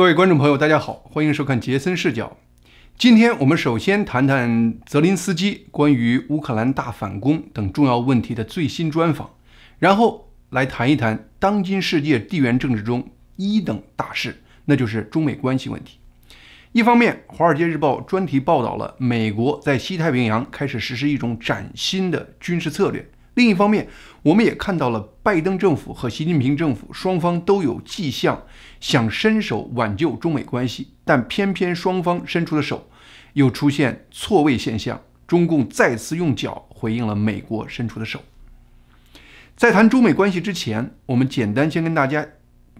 各位观众朋友，大家好，欢迎收看杰森视角。今天我们首先谈谈泽林斯基关于乌克兰大反攻等重要问题的最新专访，然后来谈一谈当今世界地缘政治中一等大事，那就是中美关系问题。一方面，《华尔街日报》专题报道了美国在西太平洋开始实施一种崭新的军事策略。另一方面，我们也看到了拜登政府和习近平政府双方都有迹象想伸手挽救中美关系，但偏偏双方伸出的手又出现错位现象。中共再次用脚回应了美国伸出的手。在谈中美关系之前，我们简单先跟大家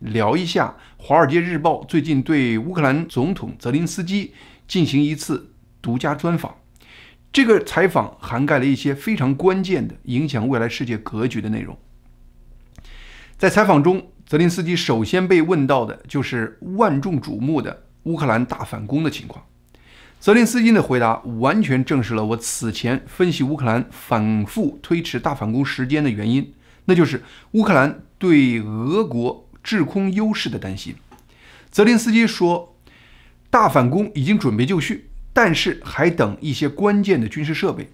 聊一下《华尔街日报》最近对乌克兰总统泽林斯基进行一次独家专访。这个采访涵盖了一些非常关键的、影响未来世界格局的内容。在采访中，泽林斯基首先被问到的就是万众瞩目的乌克兰大反攻的情况。泽林斯基的回答完全证实了我此前分析乌克兰反复推迟大反攻时间的原因，那就是乌克兰对俄国制空优势的担心。泽林斯基说：“大反攻已经准备就绪。”但是还等一些关键的军事设备。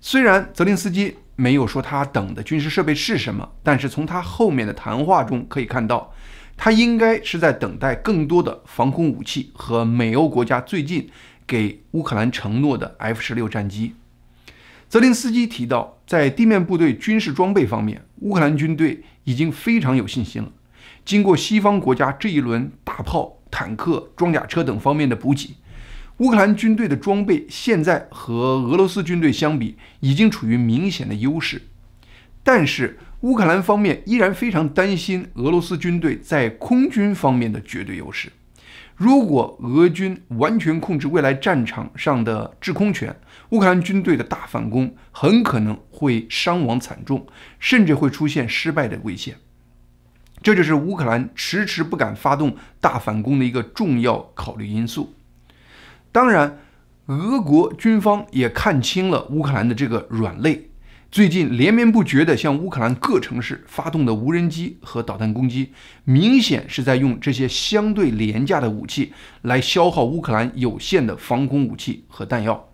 虽然泽连斯基没有说他等的军事设备是什么，但是从他后面的谈话中可以看到，他应该是在等待更多的防空武器和美欧国家最近给乌克兰承诺的 F 十六战机。泽连斯基提到，在地面部队军事装备方面，乌克兰军队已经非常有信心了。经过西方国家这一轮大炮、坦克、装甲车等方面的补给。乌克兰军队的装备现在和俄罗斯军队相比已经处于明显的优势，但是乌克兰方面依然非常担心俄罗斯军队在空军方面的绝对优势。如果俄军完全控制未来战场上的制空权，乌克兰军队的大反攻很可能会伤亡惨重，甚至会出现失败的危险。这就是乌克兰迟迟不敢发动大反攻的一个重要考虑因素。当然，俄国军方也看清了乌克兰的这个软肋。最近连绵不绝地向乌克兰各城市发动的无人机和导弹攻击，明显是在用这些相对廉价的武器来消耗乌克兰有限的防空武器和弹药。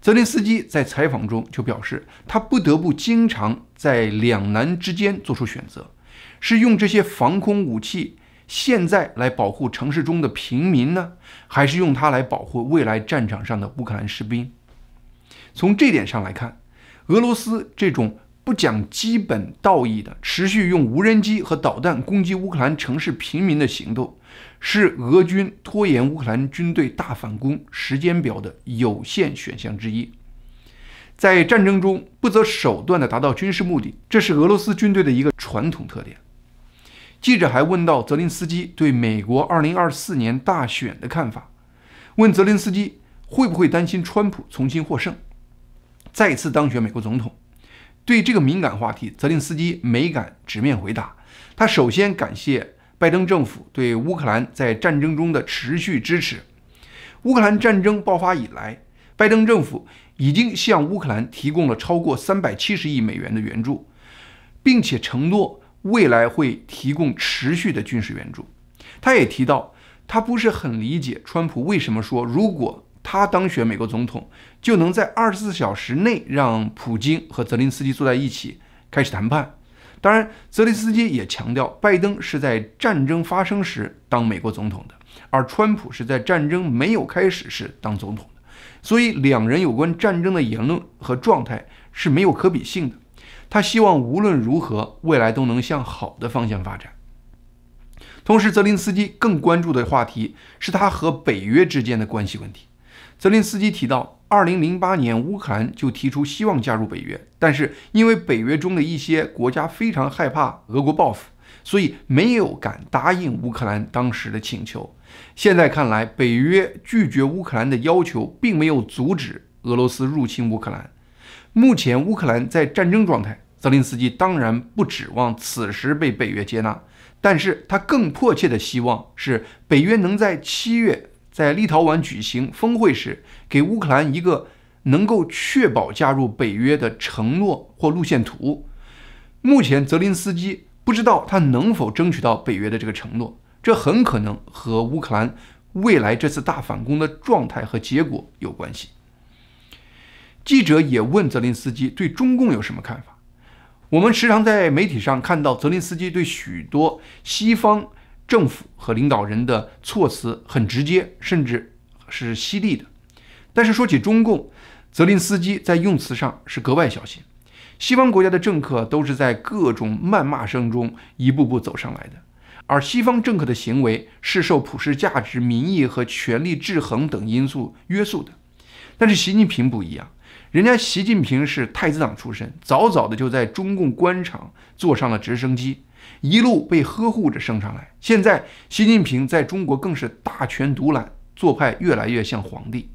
泽连斯基在采访中就表示，他不得不经常在两难之间做出选择：是用这些防空武器。现在来保护城市中的平民呢，还是用它来保护未来战场上的乌克兰士兵？从这点上来看，俄罗斯这种不讲基本道义的、持续用无人机和导弹攻击乌克兰城市平民的行动，是俄军拖延乌克兰军队大反攻时间表的有限选项之一。在战争中不择手段地达到军事目的，这是俄罗斯军队的一个传统特点。记者还问到泽连斯基对美国2024年大选的看法，问泽连斯基会不会担心川普重新获胜，再次当选美国总统。对这个敏感话题，泽连斯基没敢直面回答。他首先感谢拜登政府对乌克兰在战争中的持续支持。乌克兰战争爆发以来，拜登政府已经向乌克兰提供了超过370亿美元的援助，并且承诺。未来会提供持续的军事援助。他也提到，他不是很理解川普为什么说，如果他当选美国总统，就能在二十四小时内让普京和泽林斯基坐在一起开始谈判。当然，泽林斯基也强调，拜登是在战争发生时当美国总统的，而川普是在战争没有开始时当总统的，所以两人有关战争的言论和状态是没有可比性的。他希望无论如何，未来都能向好的方向发展。同时，泽林斯基更关注的话题是他和北约之间的关系问题。泽林斯基提到，2008年乌克兰就提出希望加入北约，但是因为北约中的一些国家非常害怕俄国报复，所以没有敢答应乌克兰当时的请求。现在看来，北约拒绝乌克兰的要求，并没有阻止俄罗斯入侵乌克兰。目前乌克兰在战争状态，泽林斯基当然不指望此时被北约接纳，但是他更迫切的希望是北约能在七月在立陶宛举行峰会时，给乌克兰一个能够确保加入北约的承诺或路线图。目前泽林斯基不知道他能否争取到北约的这个承诺，这很可能和乌克兰未来这次大反攻的状态和结果有关系。记者也问泽林斯基对中共有什么看法？我们时常在媒体上看到泽林斯基对许多西方政府和领导人的措辞很直接，甚至是犀利的。但是说起中共，泽林斯基在用词上是格外小心。西方国家的政客都是在各种谩骂声中一步步走上来的，而西方政客的行为是受普世价值、民意和权力制衡等因素约束的。但是习近平不一样。人家习近平是太子党出身，早早的就在中共官场坐上了直升机，一路被呵护着升上来。现在习近平在中国更是大权独揽，做派越来越像皇帝。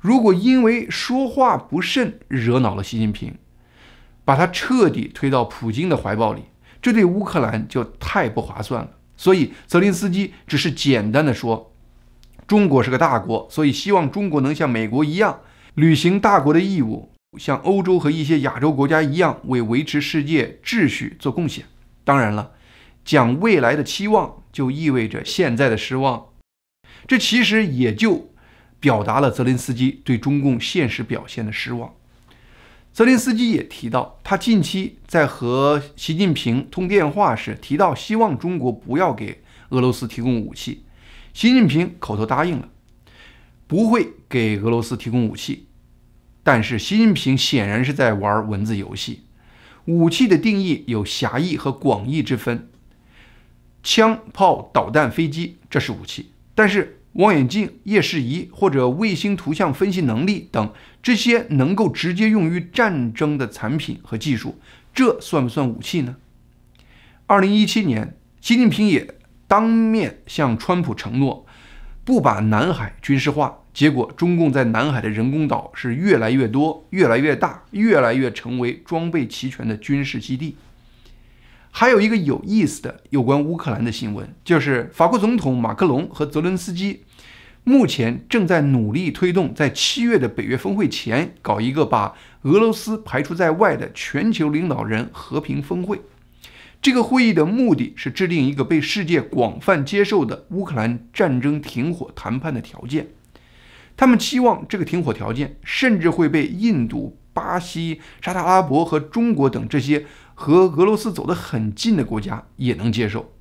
如果因为说话不慎惹恼了习近平，把他彻底推到普京的怀抱里，这对乌克兰就太不划算了。所以泽连斯基只是简单的说：“中国是个大国，所以希望中国能像美国一样。”履行大国的义务，像欧洲和一些亚洲国家一样，为维持世界秩序做贡献。当然了，讲未来的期望，就意味着现在的失望。这其实也就表达了泽连斯基对中共现实表现的失望。泽连斯基也提到，他近期在和习近平通电话时提到，希望中国不要给俄罗斯提供武器。习近平口头答应了。不会给俄罗斯提供武器，但是习近平显然是在玩文字游戏。武器的定义有狭义和广义之分，枪、炮、导弹、飞机，这是武器。但是望远镜、夜视仪或者卫星图像分析能力等这些能够直接用于战争的产品和技术，这算不算武器呢？二零一七年，习近平也当面向川普承诺，不把南海军事化。结果，中共在南海的人工岛是越来越多、越来越大、越来越成为装备齐全的军事基地。还有一个有意思的有关乌克兰的新闻，就是法国总统马克龙和泽伦斯基目前正在努力推动，在七月的北约峰会前搞一个把俄罗斯排除在外的全球领导人和平峰会。这个会议的目的是制定一个被世界广泛接受的乌克兰战争停火谈判的条件。他们期望这个停火条件甚至会被印度、巴西、沙特阿拉伯和中国等这些和俄罗斯走得很近的国家也能接受。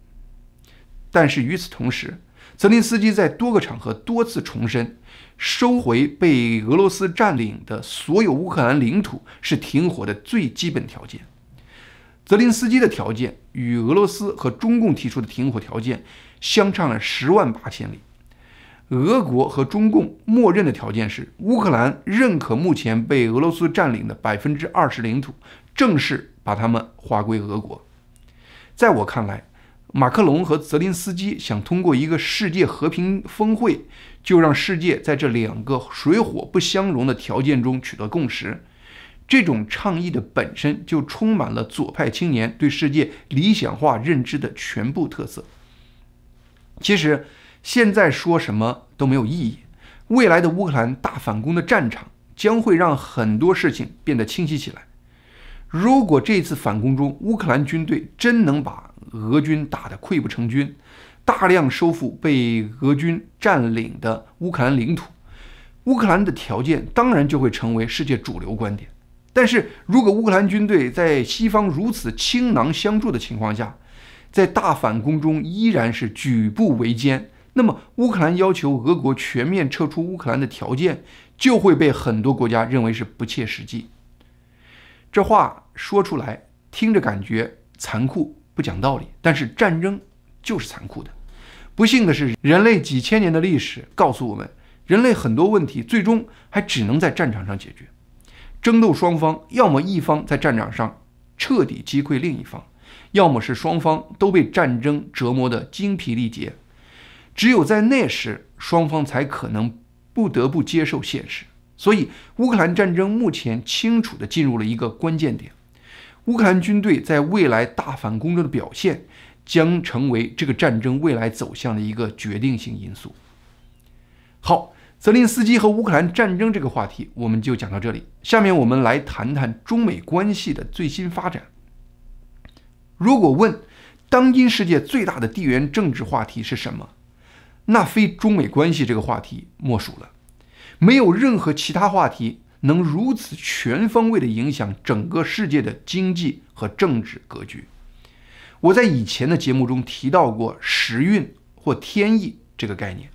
但是与此同时，泽连斯基在多个场合多次重申，收回被俄罗斯占领的所有乌克兰领土是停火的最基本条件。泽连斯基的条件与俄罗斯和中共提出的停火条件相差了十万八千里。俄国和中共默认的条件是，乌克兰认可目前被俄罗斯占领的百分之二十领土，正式把它们划归俄国。在我看来，马克龙和泽连斯基想通过一个世界和平峰会，就让世界在这两个水火不相容的条件中取得共识。这种倡议的本身就充满了左派青年对世界理想化认知的全部特色。其实。现在说什么都没有意义。未来的乌克兰大反攻的战场将会让很多事情变得清晰起来。如果这次反攻中乌克兰军队真能把俄军打得溃不成军，大量收复被俄军占领的乌克兰领土，乌克兰的条件当然就会成为世界主流观点。但是如果乌克兰军队在西方如此倾囊相助的情况下，在大反攻中依然是举步维艰。那么，乌克兰要求俄国全面撤出乌克兰的条件，就会被很多国家认为是不切实际。这话说出来，听着感觉残酷、不讲道理，但是战争就是残酷的。不幸的是，人类几千年的历史告诉我们，人类很多问题最终还只能在战场上解决。争斗双方要么一方在战场上彻底击溃另一方，要么是双方都被战争折磨得精疲力竭。只有在那时，双方才可能不得不接受现实。所以，乌克兰战争目前清楚地进入了一个关键点。乌克兰军队在未来大反攻中的表现，将成为这个战争未来走向的一个决定性因素。好，泽连斯基和乌克兰战争这个话题，我们就讲到这里。下面我们来谈谈中美关系的最新发展。如果问当今世界最大的地缘政治话题是什么？那非中美关系这个话题莫属了，没有任何其他话题能如此全方位地影响整个世界的经济和政治格局。我在以前的节目中提到过“时运”或“天意”这个概念，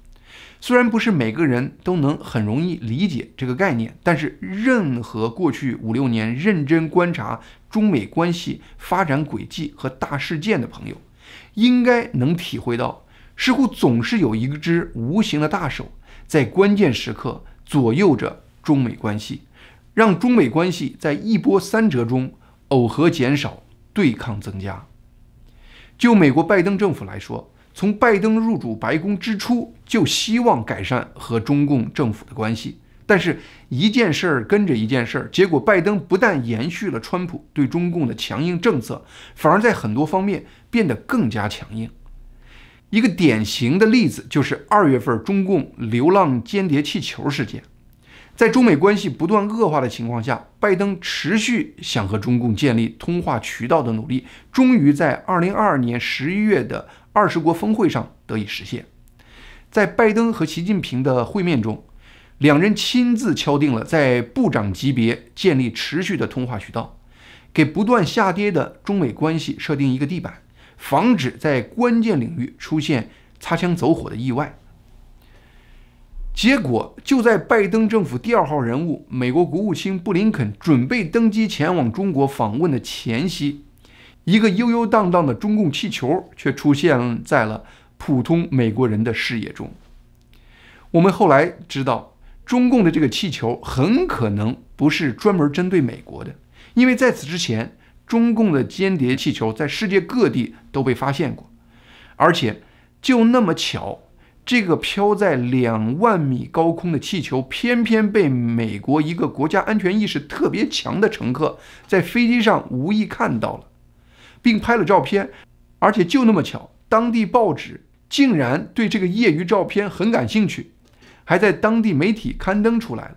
虽然不是每个人都能很容易理解这个概念，但是任何过去五六年认真观察中美关系发展轨迹和大事件的朋友，应该能体会到。似乎总是有一只无形的大手在关键时刻左右着中美关系，让中美关系在一波三折中耦合减少，对抗增加。就美国拜登政府来说，从拜登入主白宫之初就希望改善和中共政府的关系，但是一件事儿跟着一件事儿，结果拜登不但延续了川普对中共的强硬政策，反而在很多方面变得更加强硬。一个典型的例子就是二月份中共流浪间谍气球事件。在中美关系不断恶化的情况下，拜登持续想和中共建立通话渠道的努力，终于在二零二二年十一月的二十国峰会上得以实现。在拜登和习近平的会面中，两人亲自敲定了在部长级别建立持续的通话渠道，给不断下跌的中美关系设定一个地板。防止在关键领域出现擦枪走火的意外。结果就在拜登政府第二号人物、美国国务卿布林肯准备登机前往中国访问的前夕，一个悠悠荡荡的中共气球却出现在了普通美国人的视野中。我们后来知道，中共的这个气球很可能不是专门针对美国的，因为在此之前。中共的间谍气球在世界各地都被发现过，而且就那么巧，这个飘在两万米高空的气球，偏偏被美国一个国家安全意识特别强的乘客在飞机上无意看到了，并拍了照片。而且就那么巧，当地报纸竟然对这个业余照片很感兴趣，还在当地媒体刊登出来了，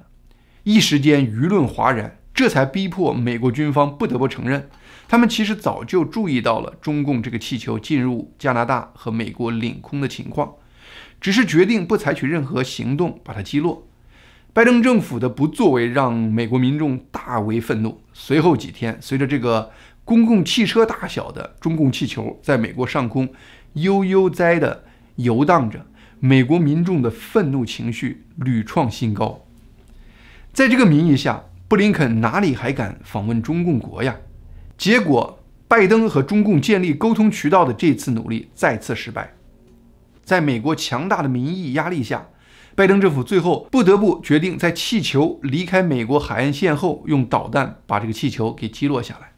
一时间舆论哗然。这才逼迫美国军方不得不承认，他们其实早就注意到了中共这个气球进入加拿大和美国领空的情况，只是决定不采取任何行动把它击落。拜登政府的不作为让美国民众大为愤怒。随后几天，随着这个公共汽车大小的中共气球在美国上空悠悠哉地游荡着，美国民众的愤怒情绪屡创新高。在这个名义下。布林肯哪里还敢访问中共国呀？结果，拜登和中共建立沟通渠道的这次努力再次失败。在美国强大的民意压力下，拜登政府最后不得不决定，在气球离开美国海岸线后，用导弹把这个气球给击落下来。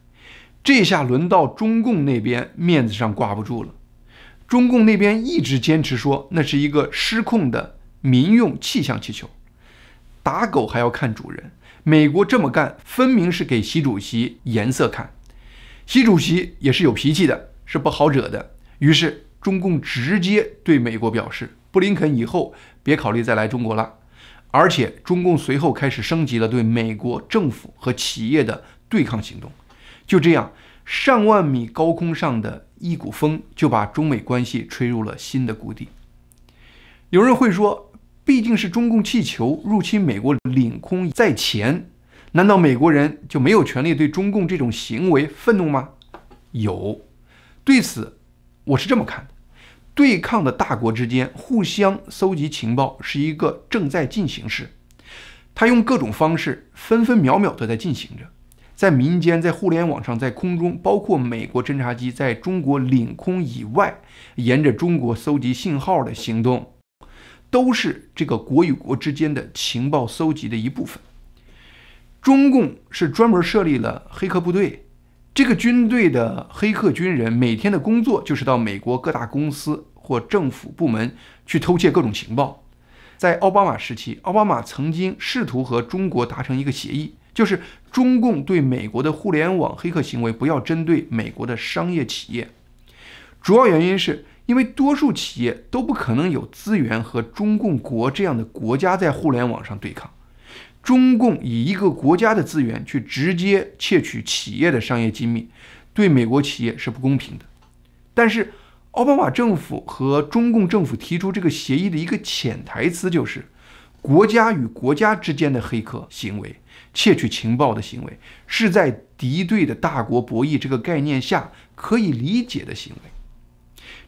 这下轮到中共那边面子上挂不住了。中共那边一直坚持说，那是一个失控的民用气象气球。打狗还要看主人，美国这么干，分明是给习主席颜色看。习主席也是有脾气的，是不好惹的。于是，中共直接对美国表示，布林肯以后别考虑再来中国了。而且，中共随后开始升级了对美国政府和企业的对抗行动。就这样，上万米高空上的一股风，就把中美关系吹入了新的谷底。有人会说。毕竟是中共气球入侵美国领空在前，难道美国人就没有权利对中共这种行为愤怒吗？有，对此我是这么看的：对抗的大国之间互相搜集情报是一个正在进行式，他用各种方式分分秒秒都在进行着，在民间、在互联网上、在空中，包括美国侦察机在中国领空以外，沿着中国搜集信号的行动。都是这个国与国之间的情报搜集的一部分。中共是专门设立了黑客部队，这个军队的黑客军人每天的工作就是到美国各大公司或政府部门去偷窃各种情报。在奥巴马时期，奥巴马曾经试图和中国达成一个协议，就是中共对美国的互联网黑客行为不要针对美国的商业企业。主要原因是。因为多数企业都不可能有资源和中共国这样的国家在互联网上对抗，中共以一个国家的资源去直接窃取企业的商业机密，对美国企业是不公平的。但是，奥巴马政府和中共政府提出这个协议的一个潜台词就是，国家与国家之间的黑客行为、窃取情报的行为，是在敌对的大国博弈这个概念下可以理解的行为。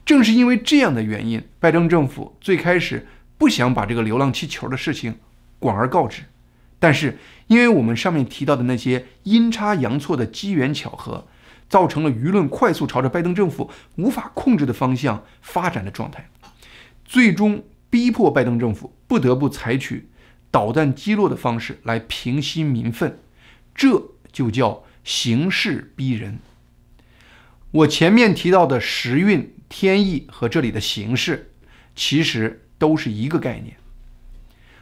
正是因为这样的原因，拜登政府最开始不想把这个流浪气球的事情广而告之，但是因为我们上面提到的那些阴差阳错的机缘巧合，造成了舆论快速朝着拜登政府无法控制的方向发展的状态，最终逼迫拜登政府不得不采取导弹击落的方式来平息民愤，这就叫形势逼人。我前面提到的时运。天意和这里的形式，其实都是一个概念。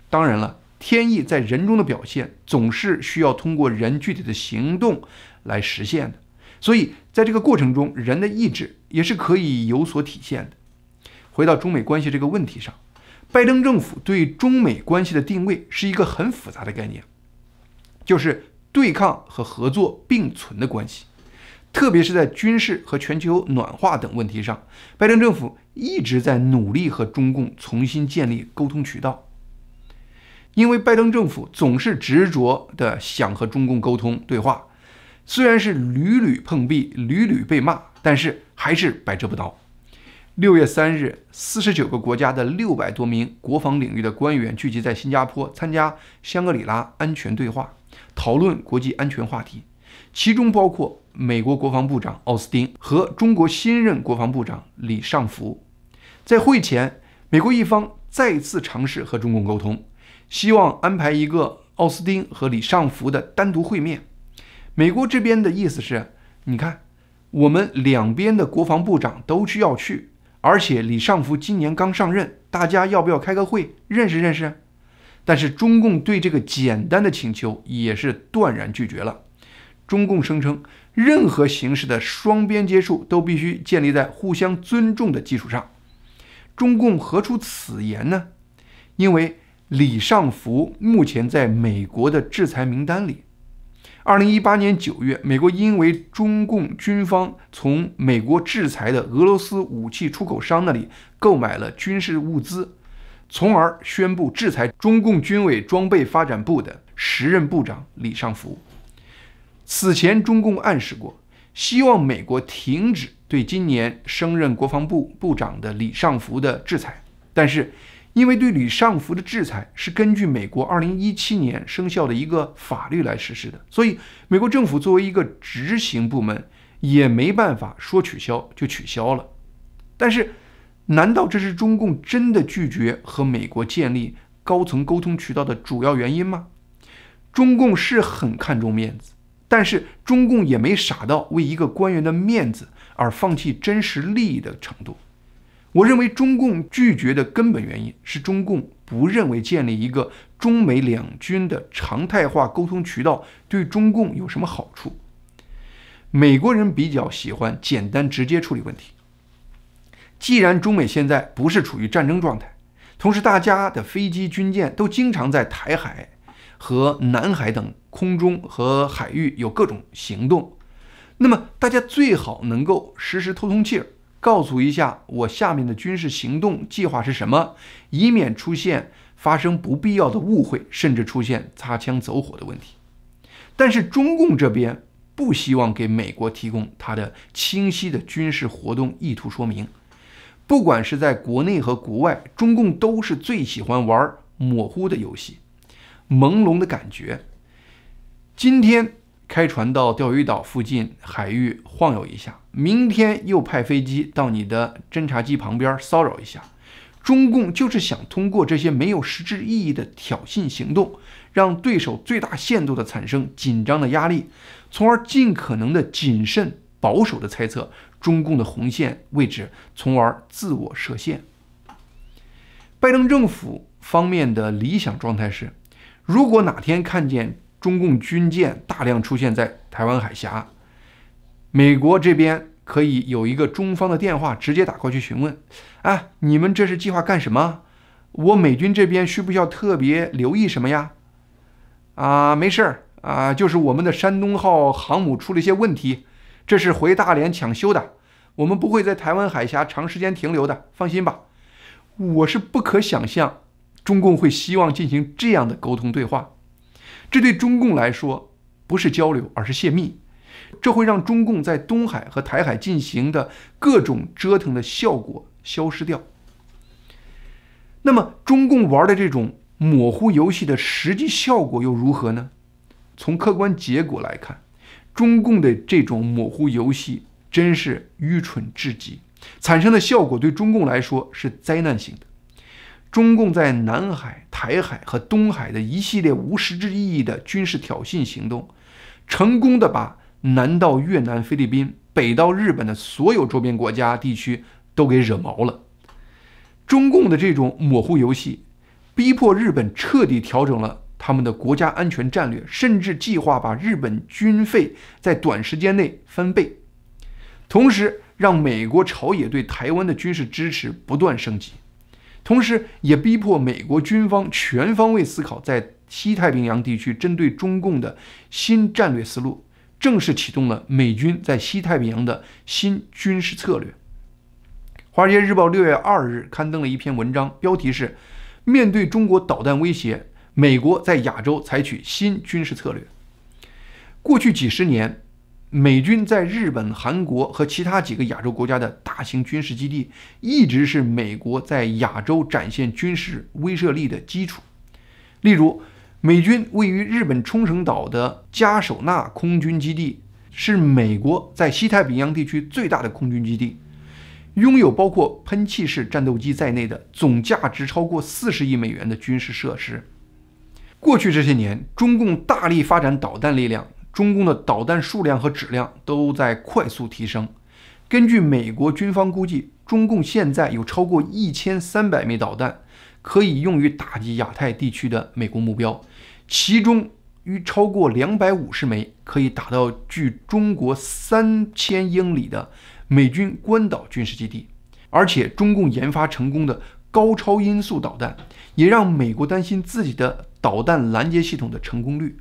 当然了，天意在人中的表现总是需要通过人具体的行动来实现的，所以在这个过程中，人的意志也是可以有所体现的。回到中美关系这个问题上，拜登政府对中美关系的定位是一个很复杂的概念，就是对抗和合作并存的关系。特别是在军事和全球暖化等问题上，拜登政府一直在努力和中共重新建立沟通渠道。因为拜登政府总是执着地想和中共沟通对话，虽然是屡屡碰壁、屡屡被骂，但是还是百折不挠。六月三日，四十九个国家的六百多名国防领域的官员聚集在新加坡参加香格里拉安全对话，讨论国际安全话题，其中包括。美国国防部长奥斯汀和中国新任国防部长李尚福在会前，美国一方再次尝试和中共沟通，希望安排一个奥斯汀和李尚福的单独会面。美国这边的意思是，你看，我们两边的国防部长都需要去，而且李尚福今年刚上任，大家要不要开个会认识认识？但是中共对这个简单的请求也是断然拒绝了。中共声称。任何形式的双边接触都必须建立在互相尊重的基础上。中共何出此言呢？因为李尚福目前在美国的制裁名单里。二零一八年九月，美国因为中共军方从美国制裁的俄罗斯武器出口商那里购买了军事物资，从而宣布制裁中共军委装备发展部的时任部长李尚福。此前，中共暗示过，希望美国停止对今年升任国防部部长的李尚福的制裁。但是，因为对李尚福的制裁是根据美国2017年生效的一个法律来实施的，所以美国政府作为一个执行部门，也没办法说取消就取消了。但是，难道这是中共真的拒绝和美国建立高层沟通渠道的主要原因吗？中共是很看重面子。但是中共也没傻到为一个官员的面子而放弃真实利益的程度。我认为中共拒绝的根本原因是中共不认为建立一个中美两军的常态化沟通渠道对中共有什么好处。美国人比较喜欢简单直接处理问题。既然中美现在不是处于战争状态，同时大家的飞机军舰都经常在台海和南海等。空中和海域有各种行动，那么大家最好能够实时通通气，告诉一下我下面的军事行动计划是什么，以免出现发生不必要的误会，甚至出现擦枪走火的问题。但是中共这边不希望给美国提供它的清晰的军事活动意图说明，不管是在国内和国外，中共都是最喜欢玩模糊的游戏，朦胧的感觉。今天开船到钓鱼岛附近海域晃悠一下，明天又派飞机到你的侦察机旁边骚扰一下。中共就是想通过这些没有实质意义的挑衅行动，让对手最大限度地产生紧张的压力，从而尽可能的谨慎保守地猜测中共的红线位置，从而自我设限。拜登政府方面的理想状态是，如果哪天看见。中共军舰大量出现在台湾海峡，美国这边可以有一个中方的电话直接打过去询问：“啊，你们这是计划干什么？我美军这边需不需要特别留意什么呀？”啊，没事儿啊，就是我们的山东号航母出了一些问题，这是回大连抢修的，我们不会在台湾海峡长时间停留的，放心吧。我是不可想象中共会希望进行这样的沟通对话。这对中共来说，不是交流，而是泄密。这会让中共在东海和台海进行的各种折腾的效果消失掉。那么，中共玩的这种模糊游戏的实际效果又如何呢？从客观结果来看，中共的这种模糊游戏真是愚蠢至极，产生的效果对中共来说是灾难性的。中共在南海、台海和东海的一系列无实质意义的军事挑衅行动，成功的把南到越南、菲律宾，北到日本的所有周边国家地区都给惹毛了。中共的这种模糊游戏，逼迫日本彻底调整了他们的国家安全战略，甚至计划把日本军费在短时间内翻倍，同时让美国朝野对台湾的军事支持不断升级。同时，也逼迫美国军方全方位思考在西太平洋地区针对中共的新战略思路，正式启动了美军在西太平洋的新军事策略。《华尔街日报》六月二日刊登了一篇文章，标题是“面对中国导弹威胁，美国在亚洲采取新军事策略”。过去几十年。美军在日本、韩国和其他几个亚洲国家的大型军事基地，一直是美国在亚洲展现军事威慑力的基础。例如，美军位于日本冲绳岛的加沙纳空军基地，是美国在西太平洋地区最大的空军基地，拥有包括喷气式战斗机在内的总价值超过四十亿美元的军事设施。过去这些年，中共大力发展导弹力量。中共的导弹数量和质量都在快速提升。根据美国军方估计，中共现在有超过一千三百枚导弹可以用于打击亚太地区的美国目标，其中约超过两百五十枚可以打到距中国三千英里的美军关岛军事基地。而且，中共研发成功的高超音速导弹也让美国担心自己的导弹拦截系统的成功率。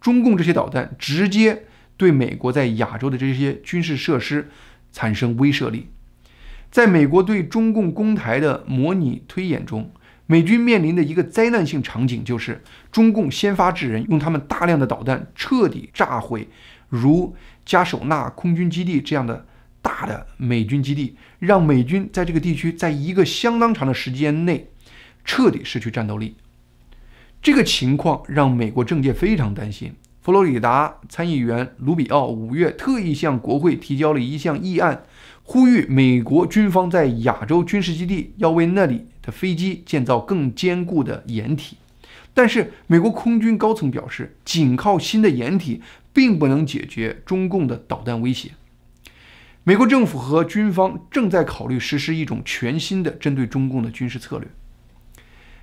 中共这些导弹直接对美国在亚洲的这些军事设施产生威慑力。在美国对中共攻台的模拟推演中，美军面临的一个灾难性场景就是，中共先发制人，用他们大量的导弹彻底炸毁如加首纳空军基地这样的大的美军基地，让美军在这个地区在一个相当长的时间内彻底失去战斗力。这个情况让美国政界非常担心。佛罗里达参议员卢比奥五月特意向国会提交了一项议案，呼吁美国军方在亚洲军事基地要为那里的飞机建造更坚固的掩体。但是，美国空军高层表示，仅靠新的掩体并不能解决中共的导弹威胁。美国政府和军方正在考虑实施一种全新的针对中共的军事策略。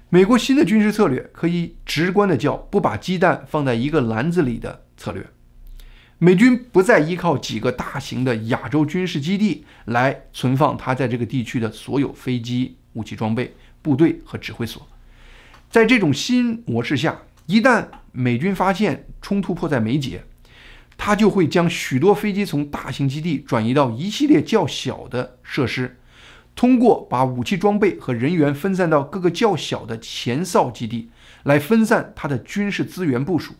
美国新的军事策略可以直观的叫“不把鸡蛋放在一个篮子里”的策略。美军不再依靠几个大型的亚洲军事基地来存放它在这个地区的所有飞机、武器装备、部队和指挥所。在这种新模式下，一旦美军发现冲突迫在眉睫，它就会将许多飞机从大型基地转移到一系列较小的设施。通过把武器装备和人员分散到各个较小的前哨基地，来分散他的军事资源部署。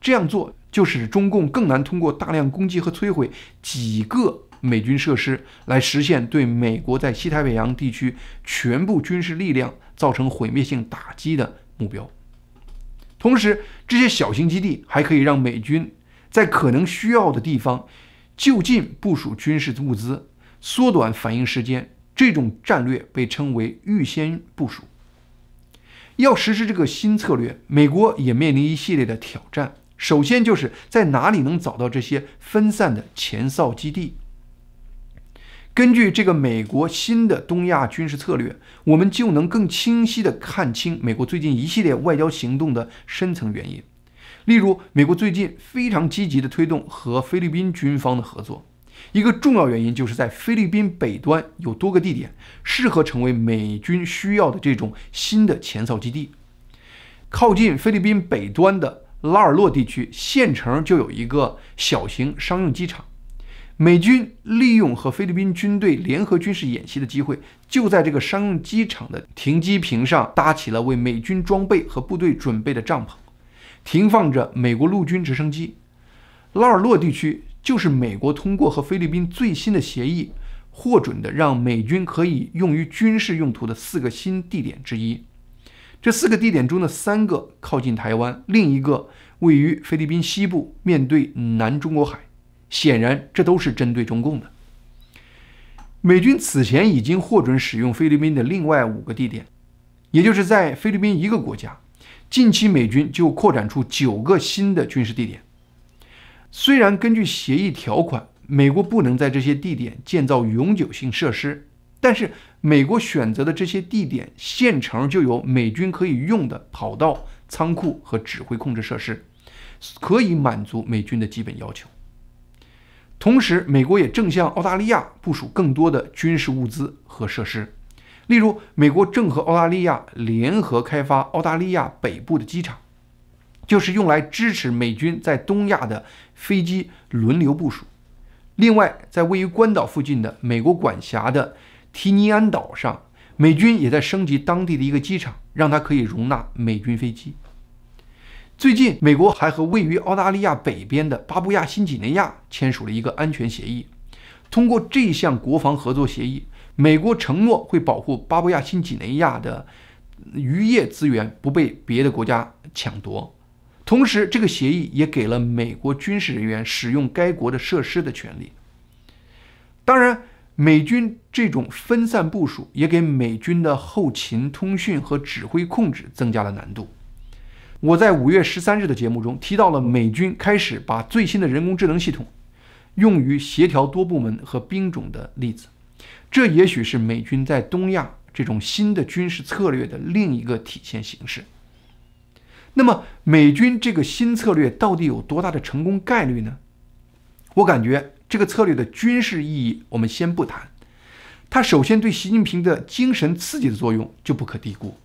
这样做就使中共更难通过大量攻击和摧毁几个美军设施来实现对美国在西太平洋地区全部军事力量造成毁灭性打击的目标。同时，这些小型基地还可以让美军在可能需要的地方就近部署军事物资，缩短反应时间。这种战略被称为预先部署。要实施这个新策略，美国也面临一系列的挑战。首先就是在哪里能找到这些分散的前哨基地。根据这个美国新的东亚军事策略，我们就能更清晰地看清美国最近一系列外交行动的深层原因。例如，美国最近非常积极地推动和菲律宾军方的合作。一个重要原因就是在菲律宾北端有多个地点适合成为美军需要的这种新的前哨基地。靠近菲律宾北端的拉尔洛地区县城就有一个小型商用机场，美军利用和菲律宾军队联合军事演习的机会，就在这个商用机场的停机坪上搭起了为美军装备和部队准备的帐篷，停放着美国陆军直升机。拉尔洛地区。就是美国通过和菲律宾最新的协议获准的，让美军可以用于军事用途的四个新地点之一。这四个地点中的三个靠近台湾，另一个位于菲律宾西部，面对南中国海。显然，这都是针对中共的。美军此前已经获准使用菲律宾的另外五个地点，也就是在菲律宾一个国家，近期美军就扩展出九个新的军事地点。虽然根据协议条款，美国不能在这些地点建造永久性设施，但是美国选择的这些地点现成就有美军可以用的跑道、仓库和指挥控制设施，可以满足美军的基本要求。同时，美国也正向澳大利亚部署更多的军事物资和设施，例如，美国正和澳大利亚联合开发澳大利亚北部的机场。就是用来支持美军在东亚的飞机轮流部署。另外，在位于关岛附近的美国管辖的提尼安岛上，美军也在升级当地的一个机场，让它可以容纳美军飞机。最近，美国还和位于澳大利亚北边的巴布亚新几内亚签署了一个安全协议。通过这项国防合作协议，美国承诺会保护巴布亚新几内亚的渔业资源不被别的国家抢夺。同时，这个协议也给了美国军事人员使用该国的设施的权利。当然，美军这种分散部署也给美军的后勤、通讯和指挥控制增加了难度。我在五月十三日的节目中提到了美军开始把最新的人工智能系统用于协调多部门和兵种的例子，这也许是美军在东亚这种新的军事策略的另一个体现形式。那么美军这个新策略到底有多大的成功概率呢？我感觉这个策略的军事意义我们先不谈，它首先对习近平的精神刺激的作用就不可低估。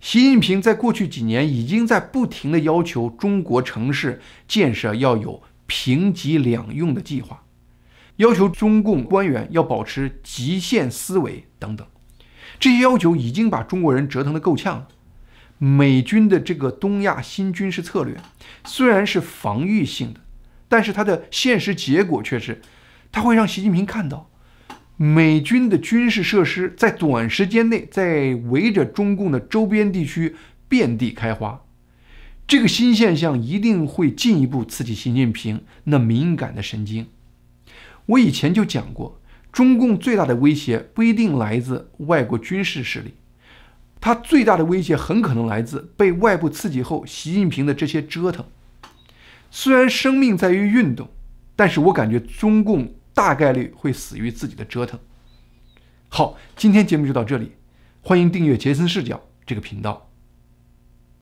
习近平在过去几年已经在不停地要求中国城市建设要有平级两用的计划，要求中共官员要保持极限思维等等，这些要求已经把中国人折腾得够呛了。美军的这个东亚新军事策略虽然是防御性的，但是它的现实结果却是，它会让习近平看到美军的军事设施在短时间内在围着中共的周边地区遍地开花。这个新现象一定会进一步刺激习近平那敏感的神经。我以前就讲过，中共最大的威胁不一定来自外国军事势力。它最大的威胁很可能来自被外部刺激后习近平的这些折腾。虽然生命在于运动，但是我感觉中共大概率会死于自己的折腾。好，今天节目就到这里，欢迎订阅杰森视角这个频道。